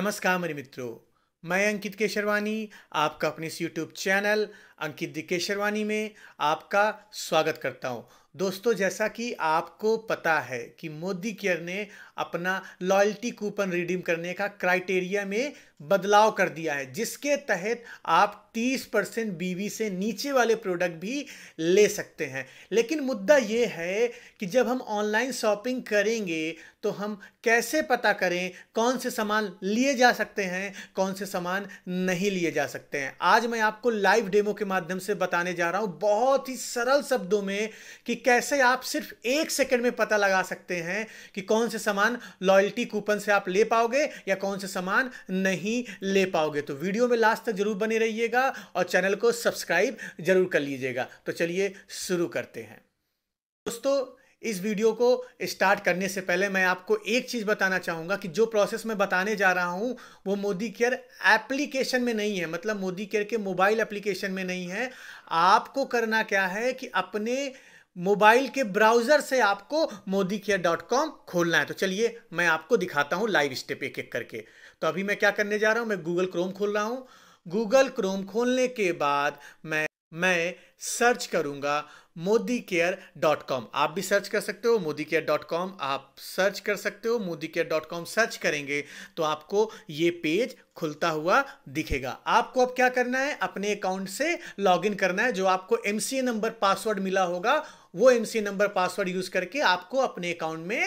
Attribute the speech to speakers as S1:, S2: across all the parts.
S1: नमस्कार मेरे मित्रों मैं अंकित केशरवानी आपका अपने इस यूट्यूब चैनल अंकित दिकेशरवानी में आपका स्वागत करता हूं दोस्तों जैसा कि आपको पता है कि मोदी केयर ने अपना लॉयल्टी कूपन रिडीम करने का क्राइटेरिया में बदलाव कर दिया है जिसके तहत आप 30 परसेंट बीवी से नीचे वाले प्रोडक्ट भी ले सकते हैं लेकिन मुद्दा ये है कि जब हम ऑनलाइन शॉपिंग करेंगे तो हम कैसे पता करें कौन से सामान लिए जा सकते हैं कौन से सामान नहीं लिए जा सकते हैं आज मैं आपको लाइव डेमो के माध्यम से बताने जा रहा हूं बहुत ही सरल शब्दों में कि कैसे आप सिर्फ एक सेकंड में पता लगा सकते हैं कि कौन से सामान लॉयल्टी कूपन से आप ले पाओगे या कौन से सामान नहीं ले पाओगे तो वीडियो में लास्ट तक जरूर बने रहिएगा और चैनल को सब्सक्राइब जरूर कर लीजिएगा तो चलिए शुरू करते हैं दोस्तों इस वीडियो को स्टार्ट करने से पहले मैं आपको एक चीज़ बताना चाहूँगा कि जो प्रोसेस मैं बताने जा रहा हूँ वो मोदी केयर एप्लीकेशन में नहीं है मतलब मोदी केयर के मोबाइल एप्लीकेशन में नहीं है आपको करना क्या है कि अपने मोबाइल के ब्राउज़र से आपको मोदी केयर डॉट कॉम खोलना है तो चलिए मैं आपको दिखाता हूँ लाइव स्टेप एक एक करके तो अभी मैं क्या करने जा रहा हूँ मैं गूगल क्रोम खोल रहा हूँ गूगल क्रोम खोलने के बाद मैं मैं सर्च करूंगा मोदी केयर डॉट कॉम आप भी सर्च कर सकते हो मोदी केयर डॉट कॉम आप सर्च कर सकते हो Modi care dot com search करेंगे तो आपको ये पेज खुलता हुआ दिखेगा आपको अब क्या करना है अपने अकाउंट से लॉगिन करना है जो आपको एम नंबर पासवर्ड मिला होगा वो एम नंबर पासवर्ड यूज करके आपको अपने अकाउंट में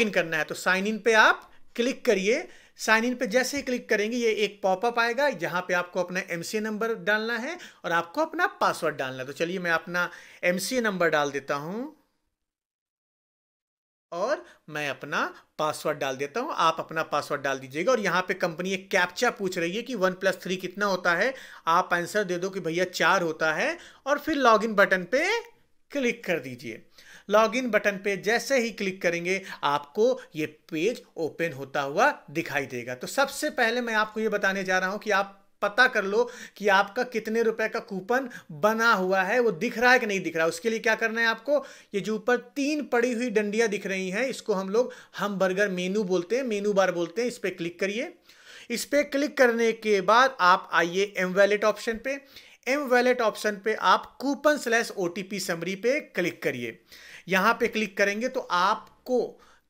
S1: इन करना है तो साइन इन पे आप क्लिक करिए साइन इन पे जैसे ही क्लिक करेंगे ये एक पॉपअप आएगा जहाँ पे आपको अपना एम नंबर डालना है और आपको अपना पासवर्ड डालना है तो चलिए मैं अपना एम नंबर डाल देता हूँ और मैं अपना पासवर्ड डाल देता हूं आप अपना पासवर्ड डाल दीजिएगा और यहां पे कंपनी एक कैप्चा पूछ रही है कि वन प्लस थ्री कितना होता है आप आंसर दे दो कि भैया चार होता है और फिर लॉगिन बटन पे क्लिक कर दीजिए लॉगिन बटन पे जैसे ही क्लिक करेंगे आपको ये पेज ओपन होता हुआ दिखाई देगा तो सबसे पहले मैं आपको ये बताने जा रहा हूं कि आप पता कर लो कि आपका कितने रुपए का कूपन बना हुआ है वो दिख रहा है कि नहीं दिख रहा है उसके लिए क्या करना है आपको ये जो ऊपर तीन पड़ी हुई डंडियां दिख रही हैं इसको हम लोग हम बर्गर मेनू बोलते हैं मेनू बार बोलते हैं इस पर क्लिक करिए इस पर क्लिक करने के बाद आप आइए एम वैलेट ऑप्शन पे एम वैलेट ऑप्शन पे आप कूपन स्लैश ओ समरी पे क्लिक करिए यहाँ पे क्लिक करेंगे तो आपको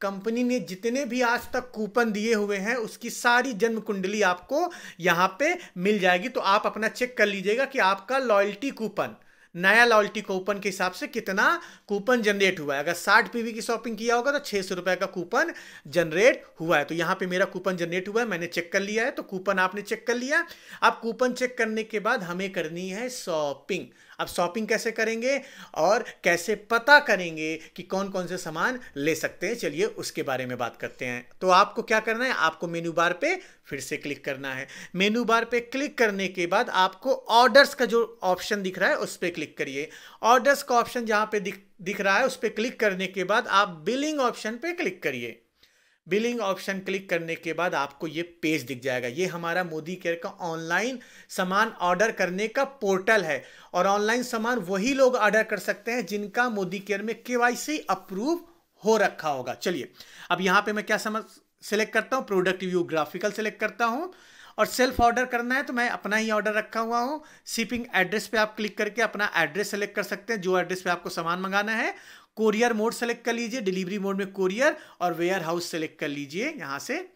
S1: कंपनी ने जितने भी आज तक कूपन दिए हुए हैं उसकी सारी जन्म कुंडली आपको यहाँ पे मिल जाएगी तो आप अपना चेक कर लीजिएगा कि आपका लॉयल्टी कूपन नया लॉयल्टी कूपन के हिसाब से कितना कूपन जनरेट हुआ है अगर साठ पीवी की शॉपिंग किया होगा तो छह सौ रुपये का कूपन जनरेट हुआ है तो यहाँ पे मेरा कूपन जनरेट हुआ है मैंने चेक कर लिया है तो कूपन आपने चेक कर लिया अब कूपन चेक करने के बाद हमें करनी है शॉपिंग अब शॉपिंग कैसे करेंगे और कैसे पता करेंगे कि कौन कौन से सामान ले सकते हैं चलिए उसके बारे में बात करते हैं तो आपको क्या करना है आपको मेन्यू बार पे फिर से क्लिक करना है मेनू बार पे क्लिक करने के बाद आपको ऑर्डर्स का जो ऑप्शन दिख रहा है उस पर क्लिक करिए ऑर्डर्स का ऑप्शन जहाँ पे दिख दिख रहा है उस पर क्लिक करने के बाद आप बिलिंग ऑप्शन पे क्लिक करिए बिलिंग ऑप्शन क्लिक करने के बाद आपको ये पेज दिख जाएगा ये हमारा मोदी केयर का ऑनलाइन सामान ऑर्डर करने का पोर्टल है और ऑनलाइन सामान वही लोग ऑर्डर कर सकते हैं जिनका मोदी केयर में के अप्रूव हो रखा होगा चलिए अब यहाँ पे मैं क्या समझ सेलेक्ट करता हूँ प्रोडक्ट व्यू ग्राफिकल सेलेक्ट करता हूँ और सेल्फ ऑर्डर करना है तो मैं अपना ही ऑर्डर रखा हुआ हूँ शिपिंग एड्रेस पे आप क्लिक करके अपना एड्रेस सेलेक्ट कर सकते हैं जो एड्रेस पे आपको सामान मंगाना है कोरियर मोड सेलेक्ट कर लीजिए डिलीवरी मोड में कोरियर और वेयर हाउस सेलेक्ट कर लीजिए यहाँ से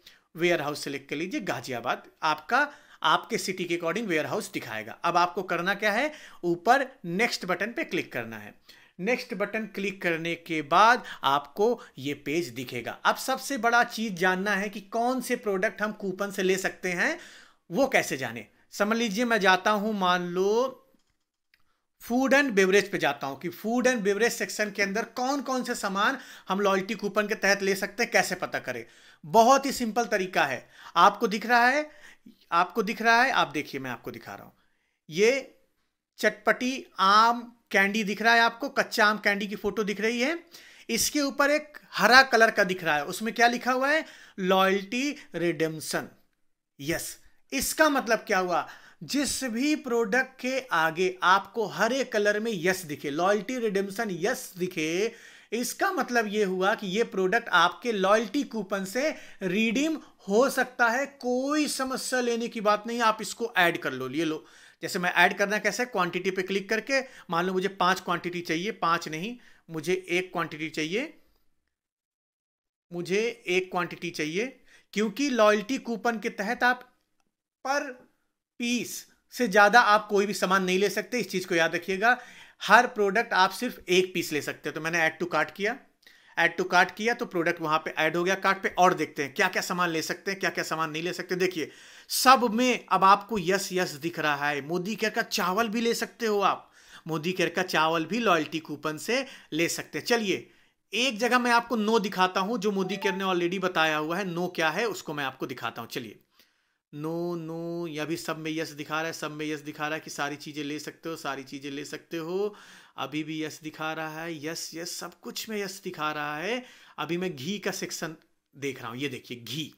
S1: वेयर हाउस सेलेक्ट कर लीजिए गाजियाबाद आपका आपके सिटी के अकॉर्डिंग वेयर हाउस दिखाएगा अब आपको करना क्या है ऊपर नेक्स्ट बटन पर क्लिक करना है नेक्स्ट बटन क्लिक करने के बाद आपको ये पेज दिखेगा अब सबसे बड़ा चीज़ जानना है कि कौन से प्रोडक्ट हम कूपन से ले सकते हैं वो कैसे जाने समझ लीजिए मैं जाता हूं मान लो फूड एंड बेवरेज पे जाता हूं कि फूड एंड बेवरेज सेक्शन के अंदर कौन कौन से सामान हम लॉयल्टी कूपन के तहत ले सकते हैं कैसे पता करें बहुत ही सिंपल तरीका है आपको दिख रहा है आपको दिख रहा है आप देखिए मैं आपको दिखा रहा हूं ये चटपटी आम कैंडी दिख रहा है आपको कच्चा आम कैंडी की फोटो दिख रही है इसके ऊपर एक हरा कलर का दिख रहा है उसमें क्या लिखा हुआ है लॉयल्टी रिडेम्सन यस इसका मतलब क्या हुआ जिस भी प्रोडक्ट के आगे आपको हरे कलर में यस दिखे लॉयल्टी रिडेम्सन यस दिखे इसका मतलब ये हुआ कि ये प्रोडक्ट आपके लॉयल्टी कूपन से रिडीम हो सकता है कोई समस्या लेने की बात नहीं आप इसको ऐड कर लो ये लो जैसे मैं ऐड करना कैसे क्वांटिटी पे क्लिक करके मान लो मुझे पांच क्वांटिटी चाहिए पांच नहीं मुझे एक क्वांटिटी चाहिए मुझे एक क्वांटिटी चाहिए क्योंकि लॉयल्टी कूपन के तहत आप पर पीस से ज़्यादा आप कोई भी सामान नहीं ले सकते इस चीज़ को याद रखिएगा हर प्रोडक्ट आप सिर्फ एक पीस ले सकते हो तो मैंने ऐड टू कार्ट किया ऐड टू कार्ट किया तो प्रोडक्ट वहां पे ऐड हो गया कार्ट पे और देखते हैं क्या क्या सामान ले सकते हैं क्या क्या सामान नहीं ले सकते देखिए सब में अब आपको यस यस दिख रहा है मोदी केयर का चावल भी ले सकते हो आप मोदी केयर का चावल भी लॉयल्टी कूपन से ले सकते हैं चलिए एक जगह मैं आपको नो दिखाता हूं जो मोदी केयर ने ऑलरेडी बताया हुआ है नो क्या है उसको मैं आपको दिखाता हूं चलिए नो नो या भी सब में यस दिखा रहा है सब में यस दिखा रहा है कि सारी चीज़ें ले सकते हो सारी चीज़ें ले सकते हो अभी भी यस दिखा रहा है यस यस सब कुछ में यस दिखा रहा है अभी मैं घी का सेक्शन देख रहा हूँ ये देखिए घी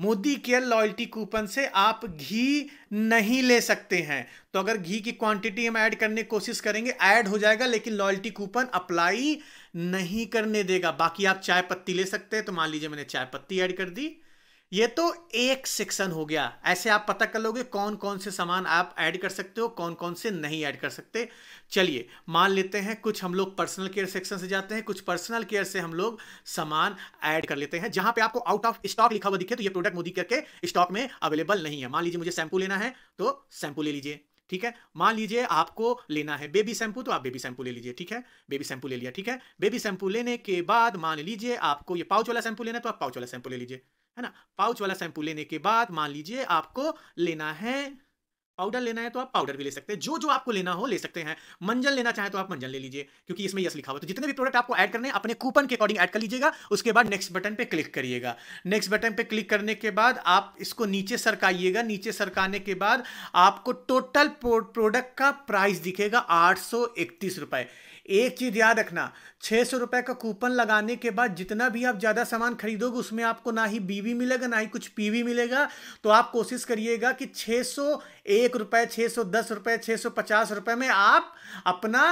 S1: मोदी केयर लॉयल्टी कूपन से आप घी नहीं ले सकते हैं तो अगर घी की क्वांटिटी हम ऐड करने की कोशिश करेंगे ऐड हो जाएगा लेकिन लॉयल्टी कूपन अप्लाई नहीं करने देगा बाकी आप चाय पत्ती ले सकते हैं तो मान लीजिए मैंने चाय पत्ती ऐड कर दी ये तो एक सेक्शन हो गया ऐसे आप पता कर लोगे कौन कौन से सामान आप ऐड कर सकते हो कौन कौन से नहीं ऐड कर सकते चलिए मान लेते हैं कुछ हम लोग पर्सनल केयर सेक्शन से जाते हैं कुछ पर्सनल केयर से हम लोग सामान ऐड कर लेते हैं जहां पे आपको आउट ऑफ स्टॉक लिखा हुआ दिखे तो ये प्रोडक्ट मोदी करके स्टॉक में अवेलेबल नहीं है मान लीजिए मुझे शैम्पू लेना है तो शैम्पू ले लीजिए ठीक है मान लीजिए आपको लेना है बेबी शैम्पू तो आप बेबी शैम्पू ले लीजिए ठीक है बेबी शैम्पू ले लिया ठीक है बेबी शैम्पू लेने के बाद मान लीजिए आपको ये पाउच वाला शैम्पू लेना है तो आप पाउच वाला शैम्पू ले लीजिए है ना पाउच वाला शैम्पू लेने के बाद मान लीजिए आपको लेना है पाउडर लेना है तो आप पाउडर भी ले सकते हैं जो जो आपको लेना हो ले सकते हैं मंजन लेना चाहे तो आप मंजन ले लीजिए क्योंकि इसमें यस लिखा हुआ तो जितने भी प्रोडक्ट आपको ऐड करने हैं अपने कूपन के अकॉर्डिंग ऐड कर लीजिएगा उसके बाद नेक्स्ट बटन पे क्लिक करिएगा नेक्स्ट बटन पे क्लिक करने के बाद आप इसको नीचे सरकाइएगा नीचे सरकाने के बाद आपको टोटल प्रोडक्ट का प्राइस दिखेगा आठ सौ इकतीस एक चीज़ याद रखना छह सौ रुपए का कूपन लगाने के बाद जितना भी आप ज़्यादा सामान खरीदोगे उसमें आपको ना ही बीवी मिलेगा ना ही कुछ पीवी मिलेगा तो आप कोशिश करिएगा कि छह सौ एक एक रुपए छह सौ दस रुपए छह सौ पचास रुपए में आप अपना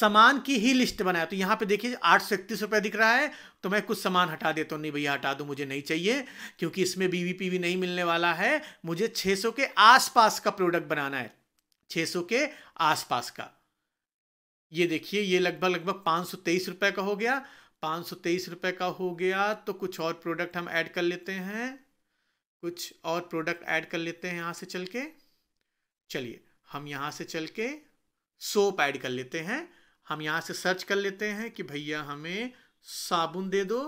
S1: सामान की ही लिस्ट बनाए तो यहां पे देखिए आठ सौ इकतीस रुपए दिख रहा है तो मैं कुछ सामान हटा देता हूं नहीं भैया हटा दो मुझे नहीं चाहिए क्योंकि इसमें बीवीपी भी नहीं मिलने वाला है मुझे छह सौ के आसपास का प्रोडक्ट बनाना है छह सौ के आसपास का ये देखिए ये लगभग लगभग पांच सौ तेईस रुपए का हो गया पांच सौ तेईस रुपए का हो गया तो कुछ और प्रोडक्ट हम ऐड कर लेते हैं कुछ और प्रोडक्ट ऐड कर लेते हैं यहां से चल के चलिए हम यहाँ से चल के सोप ऐड कर लेते हैं हम यहाँ से सर्च कर लेते हैं कि भैया हमें साबुन दे दो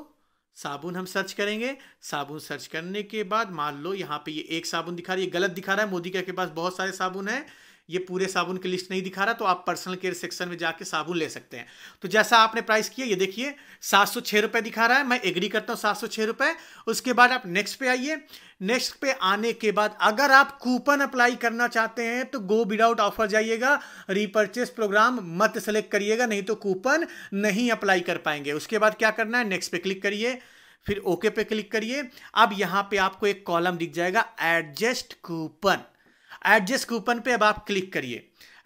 S1: साबुन हम सर्च करेंगे साबुन सर्च करने के बाद मान लो यहाँ पे ये एक साबुन दिखा रही है गलत दिखा रहा है मोदी के पास बहुत सारे साबुन है ये पूरे साबुन की लिस्ट नहीं दिखा रहा तो आप पर्सनल केयर सेक्शन में जाके साबुन ले सकते हैं तो जैसा आपने प्राइस किया ये देखिए सात सौ छः रुपये दिखा रहा है मैं एग्री करता हूँ सात सौ छः रुपये उसके बाद आप नेक्स्ट पे आइए नेक्स्ट पे आने के बाद अगर आप कूपन अप्लाई करना चाहते हैं तो गो विदाउट ऑफर जाइएगा रिपर्चेस प्रोग्राम मत सेलेक्ट करिएगा नहीं तो कूपन नहीं अप्लाई कर पाएंगे उसके बाद क्या करना है नेक्स्ट पे क्लिक करिए फिर ओके पे क्लिक करिए अब यहाँ पे आपको एक कॉलम दिख जाएगा एडजस्ट कूपन एडजस्ट कूपन पे अब आप क्लिक करिए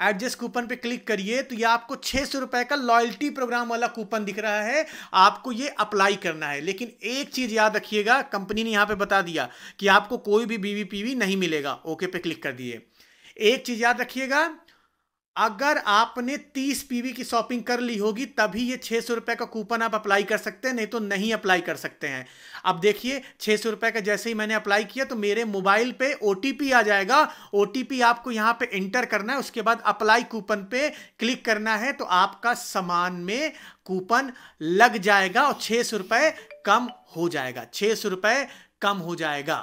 S1: एडजस्ट कूपन पे क्लिक करिए तो ये आपको छः सौ रुपये का लॉयल्टी प्रोग्राम वाला कूपन दिख रहा है आपको ये अप्लाई करना है लेकिन एक चीज़ याद रखिएगा कंपनी ने यहाँ पे बता दिया कि आपको कोई भी बीवीपीवी नहीं मिलेगा ओके पे क्लिक कर दिए एक चीज़ याद रखिएगा अगर आपने 30 पीवी की शॉपिंग कर ली होगी तभी ये छः सौ का कूपन आप अप्लाई कर सकते हैं नहीं तो नहीं अप्लाई कर सकते हैं अब देखिए छः सौ का जैसे ही मैंने अप्लाई किया तो मेरे मोबाइल पे ओ आ जाएगा ओ आपको यहाँ पे एंटर करना है उसके बाद अप्लाई कूपन पे क्लिक करना है तो आपका सामान में कूपन लग जाएगा और छः सौ कम हो जाएगा छः सौ कम हो जाएगा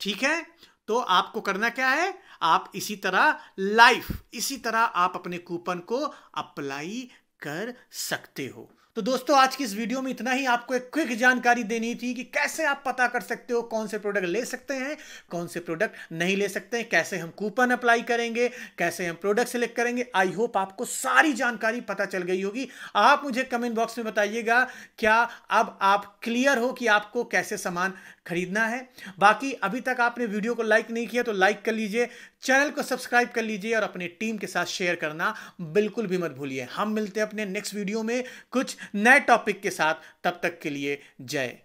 S1: ठीक है तो आपको करना क्या है आप इसी तरह लाइफ इसी तरह आप अपने कूपन को अप्लाई कर सकते हो तो दोस्तों आज की इस वीडियो में इतना ही आपको एक क्विक जानकारी देनी थी कि कैसे आप पता कर सकते हो कौन से प्रोडक्ट ले सकते हैं कौन से प्रोडक्ट नहीं ले सकते हैं कैसे हम कूपन अप्लाई करेंगे कैसे हम प्रोडक्ट सेलेक्ट करेंगे आई होप आपको सारी जानकारी पता चल गई होगी आप मुझे कमेंट बॉक्स में बताइएगा क्या अब आप क्लियर हो कि आपको कैसे सामान खरीदना है बाकी अभी तक आपने वीडियो को लाइक नहीं किया तो लाइक कर लीजिए चैनल को सब्सक्राइब कर लीजिए और अपने टीम के साथ शेयर करना बिल्कुल भी मत भूलिए हम मिलते हैं अपने नेक्स्ट वीडियो में कुछ नए टॉपिक के साथ तब तक के लिए जय